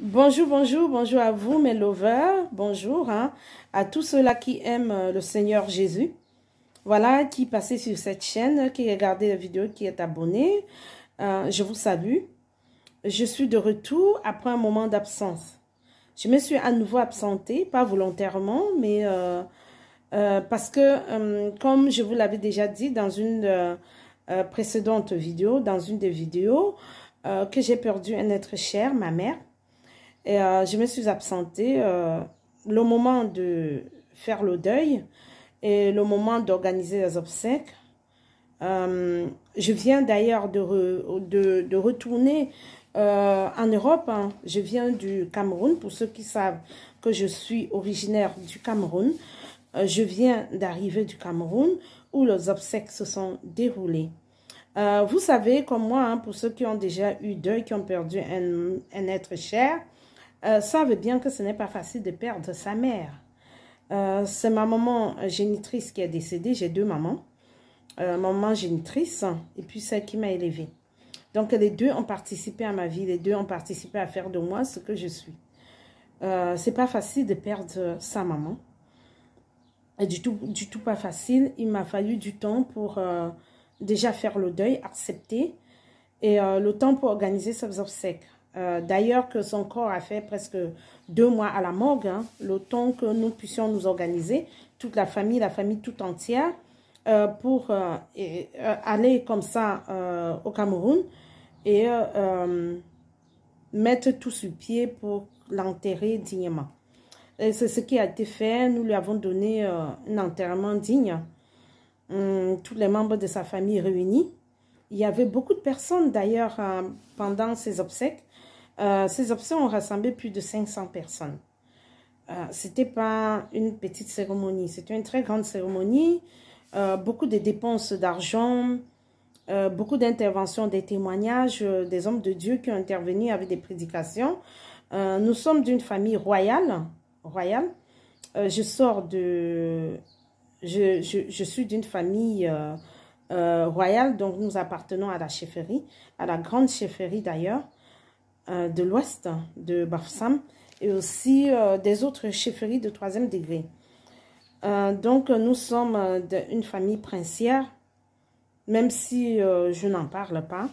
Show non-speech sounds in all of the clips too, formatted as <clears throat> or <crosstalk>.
Bonjour, bonjour, bonjour à vous mes lovers, bonjour hein, à tous ceux-là qui aiment euh, le Seigneur Jésus. Voilà, qui passez sur cette chaîne, qui regardez la vidéo, qui est abonné. Euh, je vous salue. Je suis de retour après un moment d'absence. Je me suis à nouveau absentée, pas volontairement, mais euh, parce que, comme je vous l'avais déjà dit dans une précédente vidéo, dans une des vidéos, que j'ai perdu un être cher, ma mère. Et euh, je me suis absentée. Euh, le moment de faire le deuil et le moment d'organiser les obsèques. Euh, je viens d'ailleurs de, de, retourner en Europe. Hein. Je viens du Cameroun, pour ceux qui savent que je suis originaire du Cameroun. je viens d'arriver du Cameroun où les obsèques se sont déroulées. vous savez, comme moi, hein, pour ceux qui ont déjà eu deuil, qui ont perdu un, un être cher, euh, ça bien que ce n'est pas facile de perdre sa mère. Euh, c'est ma maman euh, génitrice qui est décédée. J'ai deux mamans. Euh, maman génitrice et puis celle qui m'a élevée. Donc, les deux ont participé à ma vie. Les deux ont participé à faire de moi ce que je suis. c'est pas facile de perdre sa maman. Et du tout, du tout pas facile. Il m'a fallu du temps pour déjà faire le deuil, accepter. Et le temps pour organiser ses obsèques. Euh, d'ailleurs que son corps a fait presque deux mois à la morgue, hein, le temps que nous puissions nous organiser, toute la famille, la famille toute entière, euh, pour euh, aller comme ça au Cameroun et mettre tout sur pied pour l'enterrer dignement. Et c'est ce qui a été fait. Nous lui avons donné un enterrement digne. Hum, tous les membres de sa famille réunis. Il y avait beaucoup de personnes d'ailleurs pendant ses obsèques. Euh, ces options ont rassemblé plus de 500 personnes. Euh, c'était pas une petite cérémonie, c'était une très grande cérémonie. Euh, beaucoup de dépenses d'argent, euh, beaucoup d'interventions, des témoignages, des hommes de Dieu qui ont intervenu avec des prédications. nous sommes d'une famille royale. royale. je sors de... Je, je, je suis d'une famille royale, donc nous appartenons à la chefferie, à la grande chefferie d'ailleurs. Euh, de l'Ouest de Bafsam et aussi euh, des autres chefferies de troisième degré. Euh, donc, nous sommes une famille princière, même si je n'en parle pas.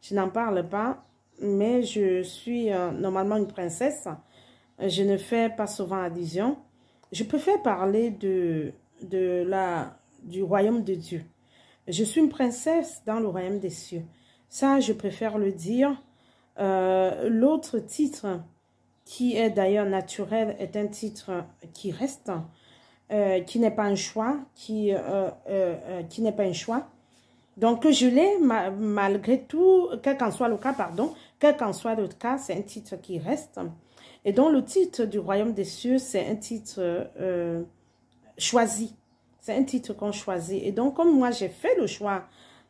Je n'en parle pas, mais je suis normalement une princesse. Je ne fais pas souvent adhésion. Je préfère parler de, de la, du royaume de Dieu. Je suis une princesse dans le royaume des cieux. Ça, je préfère le dire euh, l'autre titre qui est d'ailleurs naturel est un titre qui reste, euh, qui n'est pas un choix, qui, euh, qui n'est pas un choix. Donc je l'ai malgré tout, quel qu'en soit le cas, pardon, quel qu'en soit le cas, c'est un titre qui reste. Et donc le titre du royaume des cieux, c'est un titre choisi. C'est un titre qu'on choisit. Et donc comme moi j'ai fait le choix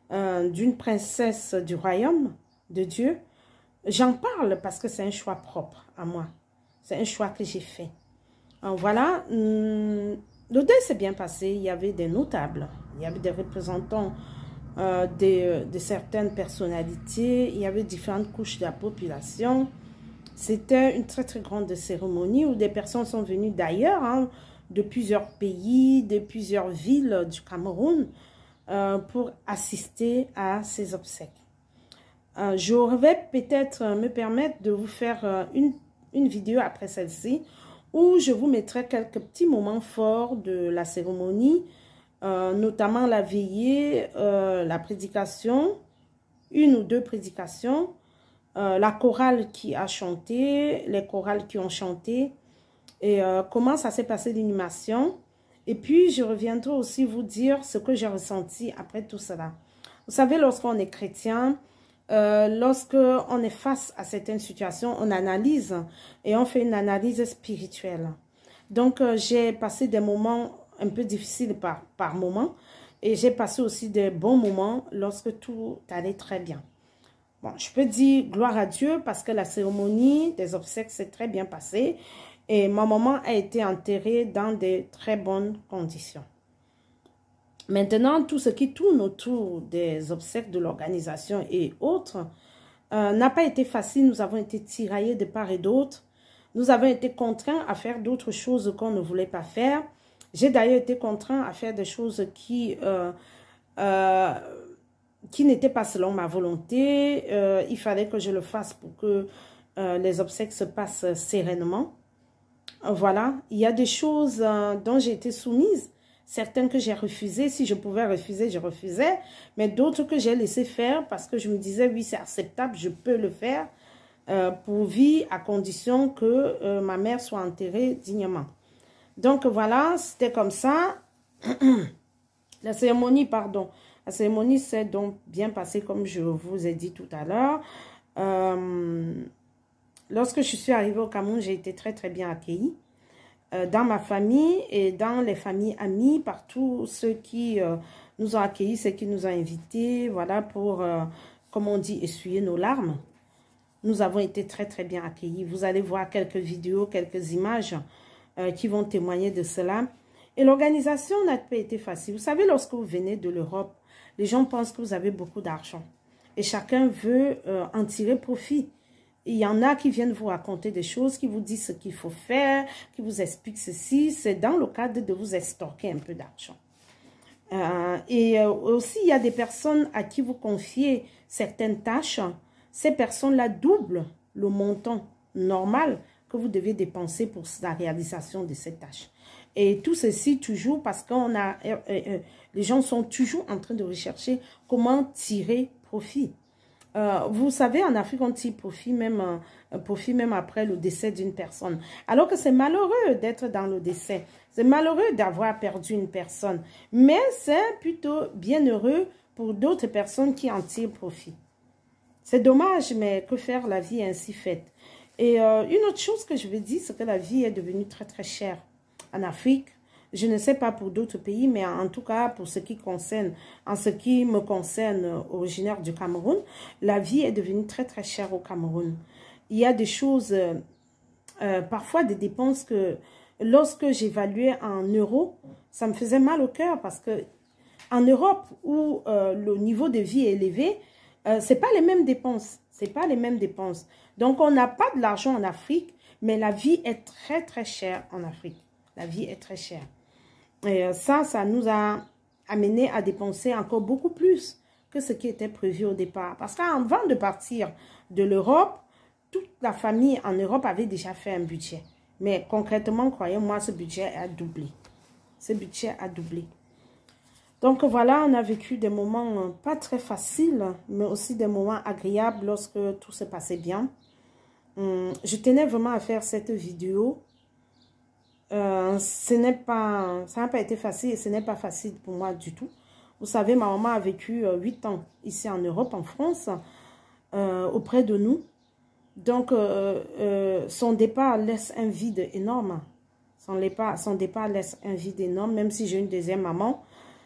d'une princesse du royaume de Dieu, J'en parle parce que c'est un choix propre à moi. C'est un choix que j'ai fait. voilà, hmm, le s'est bien passé. Il y avait des notables, il y avait des représentants euh, de, certaines personnalités, il y avait différentes couches de la population. C'était une très très grande cérémonie où des personnes sont venues d'ailleurs, hein, de plusieurs pays, de plusieurs villes du Cameroun, euh, pour assister à ces obsèques. Euh, je vais peut-être euh, me permettre de vous faire euh, une, une vidéo après celle-ci où je vous mettrai quelques petits moments forts de la cérémonie, notamment la veillée, la prédication, une ou deux prédications, la chorale qui a chanté, les chorales qui ont chanté, et comment ça s'est passé l'animation. Et puis, je reviendrai aussi vous dire ce que j'ai ressenti après tout cela. Vous savez, lorsqu'on est chrétien, Lorsqu'on euh, lorsque on est face à certaines situations, on analyse et on fait une analyse spirituelle. Donc, euh, j'ai passé des moments un peu difficiles par, par moment et j'ai passé aussi des bons moments lorsque tout allait très bien. Bon, je peux dire gloire à Dieu parce que la cérémonie des obsèques s'est très bien passée et ma maman a été enterrée dans de très bonnes conditions. Maintenant, tout ce qui tourne autour des obsèques de l'organisation et autres euh, n'a pas été facile. Nous avons été tiraillés de part et d'autre. Nous avons été contraints à faire d'autres choses qu'on ne voulait pas faire. J'ai d'ailleurs été contraint à faire des choses qui, euh, euh, qui n'étaient pas selon ma volonté. il fallait que je le fasse pour que les obsèques se passent sereinement. Voilà, il y a des choses dont j'ai été soumise Certains que j'ai refusé, si je pouvais refuser, je refusais. Mais d'autres que j'ai laissé faire parce que je me disais, oui, c'est acceptable, je peux le faire euh, pour vie à condition que euh, ma mère soit enterrée dignement. Donc voilà, c'était comme ça. <clears throat> La cérémonie, pardon. La cérémonie s'est donc bien passée comme je vous ai dit tout à l'heure. Euh, lorsque je suis arrivée au Cameroun, j'ai été très très bien accueillie. Euh, dans ma famille et dans les familles amies, par tous ceux qui euh, nous ont accueillis, ceux qui nous ont invités, voilà, pour, euh, comme on dit, essuyer nos larmes. Nous avons été très, très bien accueillis. Vous allez voir quelques vidéos, quelques images qui vont témoigner de cela. Et l'organisation n'a pas été facile. Vous savez, lorsque vous venez de l'Europe, les gens pensent que vous avez beaucoup d'argent. Et chacun veut en tirer profit il y en a qui viennent vous raconter des choses, qui vous disent ce qu'il faut faire, qui vous expliquent ceci. C'est dans le cadre de vous extorquer un peu d'argent. Euh, et euh, aussi, il y a des personnes à qui vous confiez certaines tâches. Ces personnes-là doublent le montant normal que vous devez dépenser pour la réalisation de ces tâches. Et tout ceci toujours parce que euh, les gens sont toujours en train de rechercher comment tirer profit euh, vous savez, en Afrique, on tire profit même, euh, profit même après le décès d'une personne. Alors que c'est malheureux d'être dans le décès. C'est malheureux d'avoir perdu une personne. Mais c'est plutôt bienheureux pour d'autres personnes qui en tirent profit. C'est dommage, mais que faire, la vie est ainsi faite. Et euh, une autre chose que je veux dire, c'est que la vie est devenue très très chère. En Afrique, je ne sais pas pour d'autres pays, mais en tout cas, pour ce qui concerne, en ce qui me concerne, originaire du Cameroun, la vie est devenue très, très chère au Cameroun. Il y a des choses, euh, euh, parfois des dépenses que lorsque j'évaluais en euros, ça me faisait mal au cœur parce que en Europe, où euh, le niveau de vie est élevé, ce c'est pas les mêmes dépenses. C'est pas les mêmes dépenses. Donc, on n'a pas de l'argent en Afrique, mais la vie est très, très chère en Afrique. La vie est très chère. Et euh, ça, ça nous a amené à dépenser encore beaucoup plus que ce qui était prévu au départ. Parce qu'avant de partir de l'Europe, toute la famille en Europe avait déjà fait un budget. Mais concrètement, croyez-moi, ce budget a doublé. Ce budget a doublé. Donc voilà, on a vécu des moments euh, pas très faciles, mais aussi des moments agréables lorsque tout se passait bien. Hum, je tenais vraiment à faire cette vidéo euh, ce n'est pas, ça n'a pas été facile et ce n'est pas facile pour moi du tout. Vous savez, ma maman a vécu euh, huit ans ici en Europe, en France, euh, auprès de nous. Donc, son départ laisse un vide énorme. Son départ, laisse un vide énorme, même si j'ai une deuxième maman.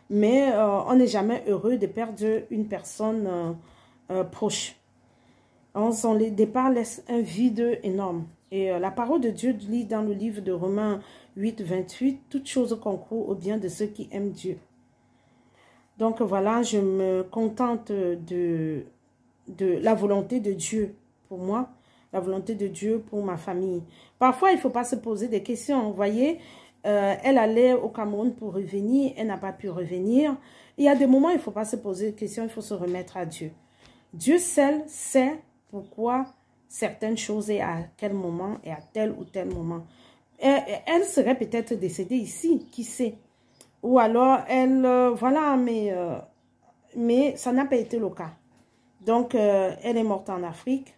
Mais on n'est jamais heureux de perdre une personne proche. son départ laisse un vide énorme. Et euh, la parole de Dieu lit dans le livre de Romains 8, 28, toutes choses concourent au bien de ceux qui aiment Dieu. Donc voilà, je me contente de, de la volonté de Dieu pour moi, la volonté de Dieu pour ma famille. Parfois, il ne faut pas se poser des questions, vous voyez. Euh, elle allait au Cameroun pour revenir, elle n'a pas pu revenir. Il y a des moments, il ne faut pas se poser des questions, il faut se remettre à Dieu. Dieu seul sait pourquoi certaines choses et à quel moment et à tel ou tel moment. Elle, serait peut-être décédée ici, qui sait. Ou alors, elle, euh, voilà, mais, euh, mais ça n'a pas été le cas. Donc, euh, elle est morte en Afrique.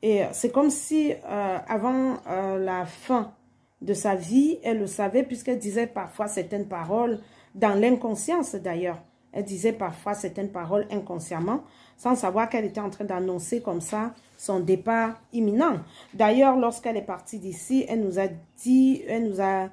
Et c'est comme si, avant la fin de sa vie, elle le savait, puisqu'elle disait parfois certaines paroles, dans l'inconscience d'ailleurs. Elle disait parfois certaines paroles inconsciemment, sans savoir qu'elle était en train d'annoncer comme ça son départ imminent. D'ailleurs, lorsqu'elle est partie d'ici, elle nous a dit, nous a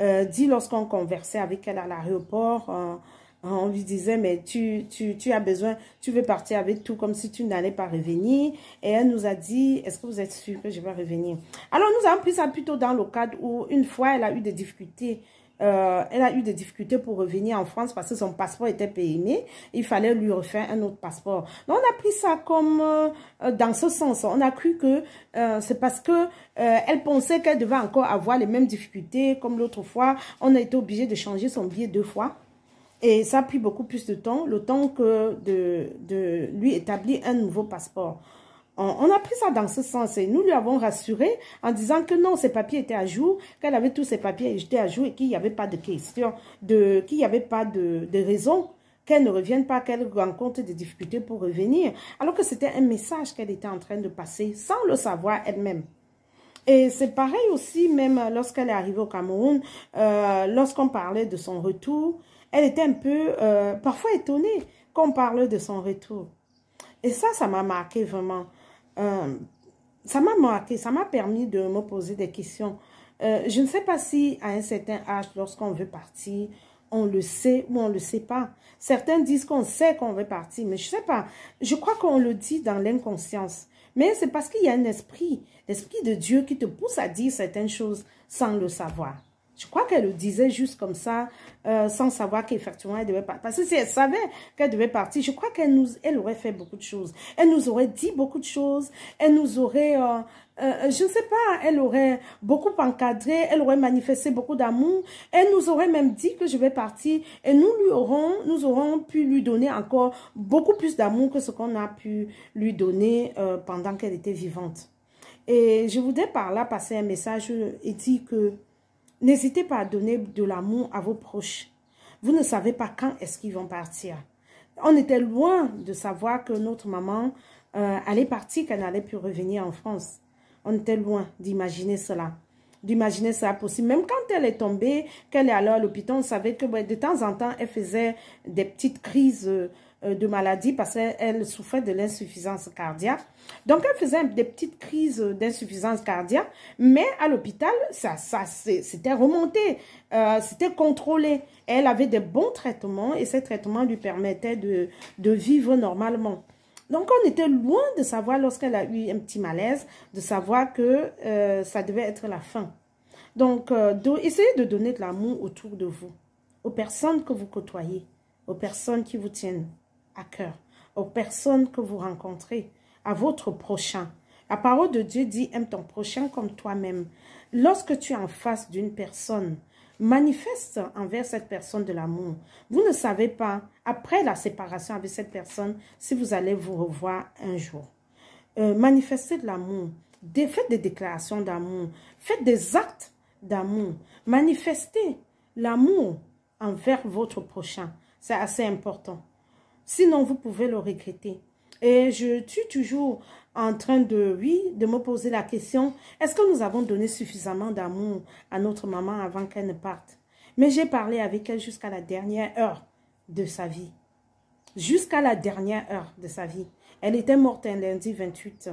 euh, dit lorsqu'on conversait avec elle à l'aéroport, euh, on lui disait, mais tu, tu, tu as besoin, tu veux partir avec tout comme si tu n'allais pas revenir. Et elle nous a dit, est-ce que vous êtes sûr que je vais revenir? Alors, nous avons pris ça plutôt dans le cadre où, une fois, elle a eu des difficultés euh, elle a eu des difficultés pour revenir en France parce que son passeport était périmé. Il fallait lui refaire un autre passeport. Donc, on a pris ça comme euh, euh, dans ce sens. On a cru que c'est parce que elle pensait qu'elle devait encore avoir les mêmes difficultés comme l'autre fois. On a été obligé de changer son billet deux fois. Et ça a pris beaucoup plus de temps, le temps que de, de lui établir un nouveau passeport on a pris ça dans ce sens et nous lui avons rassuré en disant que non, ses papiers étaient à jour, qu'elle avait tous ses papiers étaient à jour et qu'il n'y avait pas de question, de, qu'il n'y avait pas de, de raison qu'elle ne revienne pas, qu'elle rencontre des difficultés pour revenir. Alors que c'était un message qu'elle était en train de passer sans le savoir elle-même. Et c'est pareil aussi, même lorsqu'elle est arrivée au Cameroun, euh, lorsqu'on parlait de son retour, elle était un peu, euh, parfois étonnée qu'on parle de son retour. Et ça, ça m'a marqué vraiment. Euh, ça m'a marqué, ça m'a permis de me poser des questions. Euh, je ne sais pas si à un certain âge, lorsqu'on veut partir, on le sait ou on ne le sait pas. Certains disent qu'on sait qu'on veut partir, mais je ne sais pas. Je crois qu'on le dit dans l'inconscience. Mais c'est parce qu'il y a un esprit, l'esprit de Dieu qui te pousse à dire certaines choses sans le savoir. Je crois qu'elle le disait juste comme ça, euh, sans savoir qu'effectivement elle devait partir. Parce que si elle savait qu'elle devait partir, je crois qu'elle nous, elle aurait fait beaucoup de choses. Elle nous aurait dit beaucoup de choses. Elle nous aurait, euh, euh, je ne sais pas, elle aurait beaucoup encadré. Elle aurait manifesté beaucoup d'amour. Elle nous aurait même dit que je vais partir. Et nous lui aurons, nous aurons pu lui donner encore beaucoup plus d'amour que ce qu'on a pu lui donner pendant qu'elle était vivante. Et je voudrais par là passer un message et dire que N'hésitez pas à donner de l'amour à vos proches. Vous ne savez pas quand est-ce qu'ils vont partir. On était loin de savoir que notre maman euh, allait partir, qu'elle n'allait plus revenir en France. On était loin d'imaginer cela d'imaginer ça possible. Même quand elle est tombée, qu'elle est allée à l'hôpital, on savait que de temps en temps, elle faisait des petites crises euh, euh, de maladie parce qu'elle souffrait de l'insuffisance cardiaque. Donc, elle faisait des petites crises d'insuffisance cardiaque, mais à l'hôpital, ça, ça c'était remonté, euh, c'était contrôlé. Elle avait des bons traitements et ces traitements lui permettaient de, de vivre normalement. Donc, on était loin de savoir, lorsqu'elle a eu un petit malaise, de savoir que euh, ça devait être la fin. Donc, essayez de donner de l'amour autour de vous, aux personnes que vous côtoyez, aux personnes qui vous tiennent à cœur, aux personnes que vous rencontrez, à votre prochain. La parole de Dieu dit, aime ton prochain comme toi-même. Lorsque tu es en face d'une personne, manifeste envers cette personne de l'amour. Vous ne savez pas, après la séparation avec cette personne, si vous allez vous revoir un jour. Euh, manifestez de l'amour. Faites des déclarations d'amour. Faites des actes d'amour. Manifestez l'amour envers votre prochain. C'est assez important. Sinon, vous pouvez le regretter. Et je suis toujours en train de, oui, de me poser la question, est-ce que nous avons donné suffisamment d'amour à notre maman avant qu'elle ne parte Mais j'ai parlé avec elle jusqu'à la dernière heure de sa vie. Jusqu'à la dernière heure de sa vie. Elle était morte un lundi 28,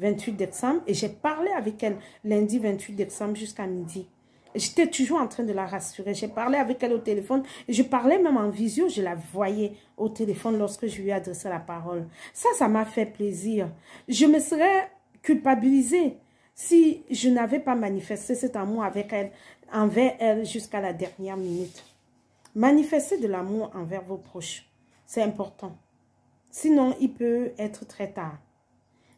28 euh, décembre et j'ai parlé avec elle lundi 28 décembre jusqu'à midi. J'étais toujours en train de la rassurer. J'ai parlé avec elle au téléphone. Je parlais même en visio. Je la voyais au téléphone lorsque je lui adressais la parole. Ça, ça m'a fait plaisir. Je me serais culpabilisée si je n'avais pas manifesté cet amour avec elle, envers elle jusqu'à la dernière minute. Manifestez de l'amour envers vos proches. C'est important. Sinon, il peut être très tard.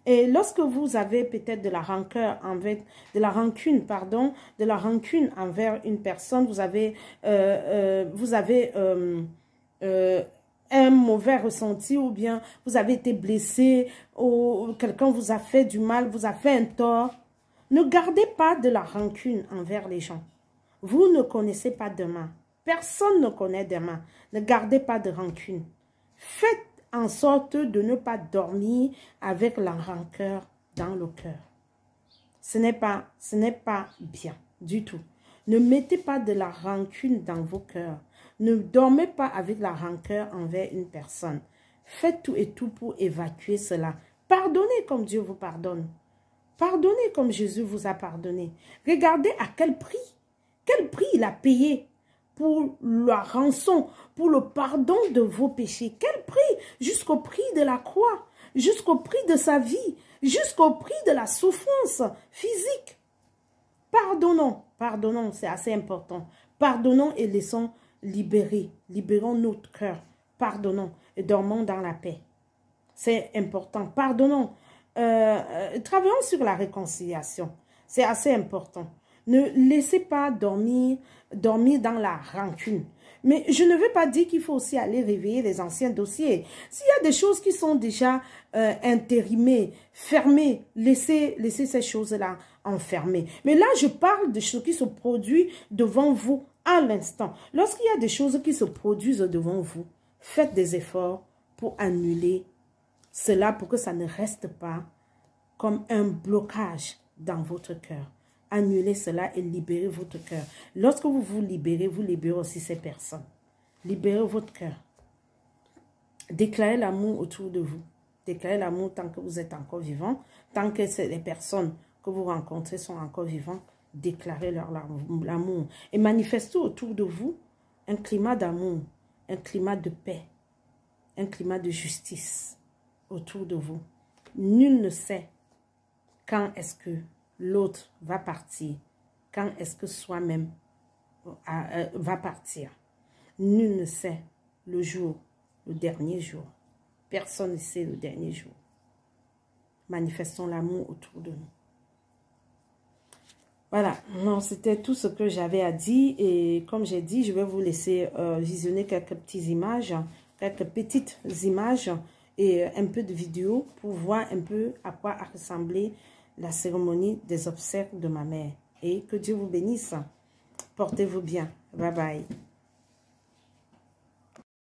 Et lorsque vous avez peut-être de la rancœur envers, de la rancune, pardon, de la rancune envers une personne, vous avez, euh, euh, vous avez euh, un mauvais ressenti ou bien vous avez été blessé ou quelqu'un vous a fait du mal, vous a fait un tort. Ne gardez pas de la rancune envers les gens. Vous ne connaissez pas demain. Personne ne connaît demain. Ne gardez pas de rancune. Faites en sorte de ne pas dormir avec la rancœur dans le cœur. Ce n'est pas, ce n'est pas bien du tout. Ne mettez pas de la rancune dans vos cœurs. Ne dormez pas avec la rancœur envers une personne. Faites tout et tout pour évacuer cela. Pardonnez comme Dieu vous pardonne. Pardonnez comme Jésus vous a pardonné. Regardez à quel prix, quel prix il a payé pour la rançon, pour le pardon de vos péchés. Quel prix Jusqu'au prix de la croix, jusqu'au prix de sa vie, jusqu'au prix de la souffrance physique. Pardonnons, pardonnons, c'est assez important. Pardonnons et laissons libérer, libérons notre cœur. Pardonnons et dormons dans la paix. C'est important. Pardonnons. Euh, euh, travaillons sur la réconciliation. C'est assez important. Ne laissez pas dormir, dormir dans la rancune. Mais je ne veux pas dire qu'il faut aussi aller réveiller les anciens dossiers. S'il y a des choses qui sont déjà euh, intérimées, fermées, laissez, laissez ces choses-là enfermées. Mais là, je parle de ce qui se produit devant vous à l'instant. Lorsqu'il y a des choses qui se produisent devant vous, faites des efforts pour annuler cela pour que ça ne reste pas comme un blocage dans votre cœur. Annulez cela et libérez votre cœur. Lorsque vous vous libérez, vous libérez aussi ces personnes. Libérez votre cœur. Déclarez l'amour autour de vous. Déclarez l'amour tant que vous êtes encore vivant. Tant que les personnes que vous rencontrez sont encore vivantes, déclarez leur l'amour. Et manifestez autour de vous un climat d'amour, un climat de paix, un climat de justice autour de vous. Nul ne sait quand est-ce que l'autre va partir, quand est-ce que soi-même euh, euh, va partir Nul ne sait le jour, le dernier jour. Personne ne sait le dernier jour. Manifestons l'amour autour de nous. Voilà, non, c'était tout ce que j'avais à dire. Et comme j'ai dit, je vais vous laisser euh, visionner quelques petites images, quelques petites images et un peu de vidéo pour voir un peu à quoi ressembler la cérémonie des obsèques de ma mère. Et que Dieu vous bénisse. Portez-vous bien. Bye bye.